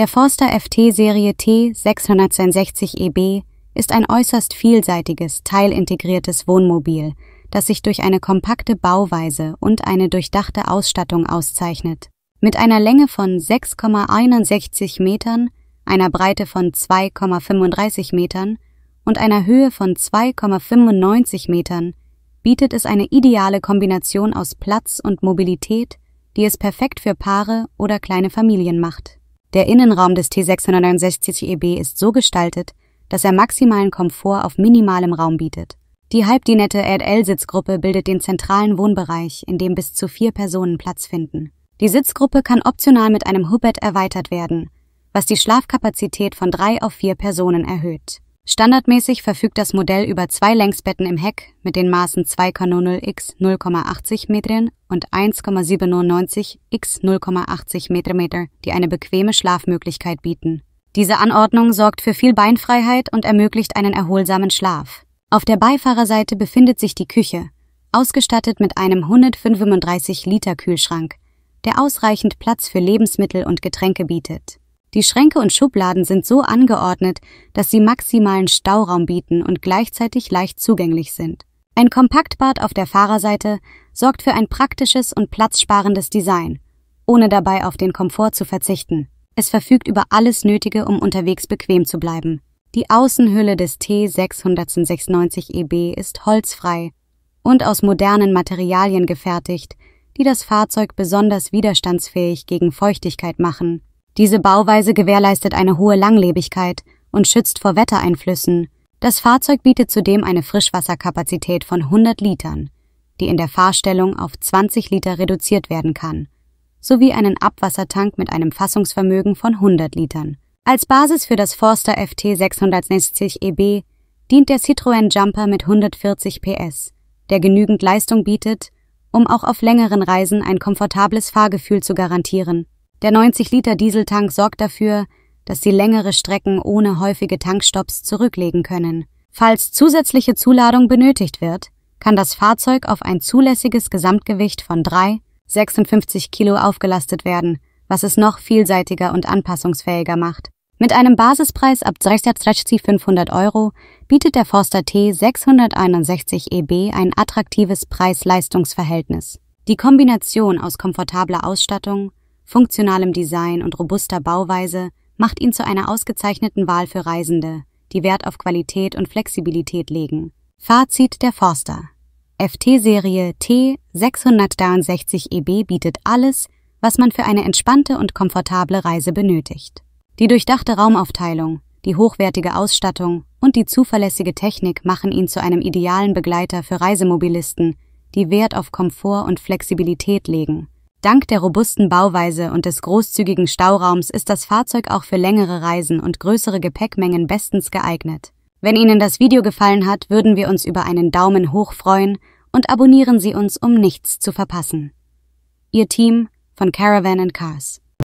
Der Forster FT-Serie T 662EB e ist ein äußerst vielseitiges, teilintegriertes Wohnmobil, das sich durch eine kompakte Bauweise und eine durchdachte Ausstattung auszeichnet. Mit einer Länge von 6,61 Metern, einer Breite von 2,35 Metern und einer Höhe von 2,95 Metern bietet es eine ideale Kombination aus Platz und Mobilität, die es perfekt für Paare oder kleine Familien macht. Der Innenraum des T669EB e ist so gestaltet, dass er maximalen Komfort auf minimalem Raum bietet. Die halbdinette RL-Sitzgruppe bildet den zentralen Wohnbereich, in dem bis zu vier Personen Platz finden. Die Sitzgruppe kann optional mit einem Hubbett erweitert werden, was die Schlafkapazität von drei auf vier Personen erhöht. Standardmäßig verfügt das Modell über zwei Längsbetten im Heck mit den Maßen 2,0 x 0,80 Metern und 1,97 x 0,80 Meter, die eine bequeme Schlafmöglichkeit bieten. Diese Anordnung sorgt für viel Beinfreiheit und ermöglicht einen erholsamen Schlaf. Auf der Beifahrerseite befindet sich die Küche, ausgestattet mit einem 135 Liter Kühlschrank, der ausreichend Platz für Lebensmittel und Getränke bietet. Die Schränke und Schubladen sind so angeordnet, dass sie maximalen Stauraum bieten und gleichzeitig leicht zugänglich sind. Ein Kompaktbad auf der Fahrerseite sorgt für ein praktisches und platzsparendes Design, ohne dabei auf den Komfort zu verzichten. Es verfügt über alles Nötige, um unterwegs bequem zu bleiben. Die Außenhülle des T696 EB ist holzfrei und aus modernen Materialien gefertigt, die das Fahrzeug besonders widerstandsfähig gegen Feuchtigkeit machen. Diese Bauweise gewährleistet eine hohe Langlebigkeit und schützt vor Wettereinflüssen. Das Fahrzeug bietet zudem eine Frischwasserkapazität von 100 Litern, die in der Fahrstellung auf 20 Liter reduziert werden kann, sowie einen Abwassertank mit einem Fassungsvermögen von 100 Litern. Als Basis für das Forster FT 660 EB dient der Citroën Jumper mit 140 PS, der genügend Leistung bietet, um auch auf längeren Reisen ein komfortables Fahrgefühl zu garantieren der 90-Liter-Dieseltank sorgt dafür, dass sie längere Strecken ohne häufige Tankstops zurücklegen können. Falls zusätzliche Zuladung benötigt wird, kann das Fahrzeug auf ein zulässiges Gesamtgewicht von 3,56 Kilo aufgelastet werden, was es noch vielseitiger und anpassungsfähiger macht. Mit einem Basispreis ab 500 Euro bietet der Forster T 661 EB ein attraktives Preis-Leistungs-Verhältnis. Die Kombination aus komfortabler Ausstattung, funktionalem Design und robuster Bauweise macht ihn zu einer ausgezeichneten Wahl für Reisende, die Wert auf Qualität und Flexibilität legen. Fazit der Forster. FT-Serie T663EB e bietet alles, was man für eine entspannte und komfortable Reise benötigt. Die durchdachte Raumaufteilung, die hochwertige Ausstattung und die zuverlässige Technik machen ihn zu einem idealen Begleiter für Reisemobilisten, die Wert auf Komfort und Flexibilität legen. Dank der robusten Bauweise und des großzügigen Stauraums ist das Fahrzeug auch für längere Reisen und größere Gepäckmengen bestens geeignet. Wenn Ihnen das Video gefallen hat, würden wir uns über einen Daumen hoch freuen und abonnieren Sie uns, um nichts zu verpassen. Ihr Team von Caravan Cars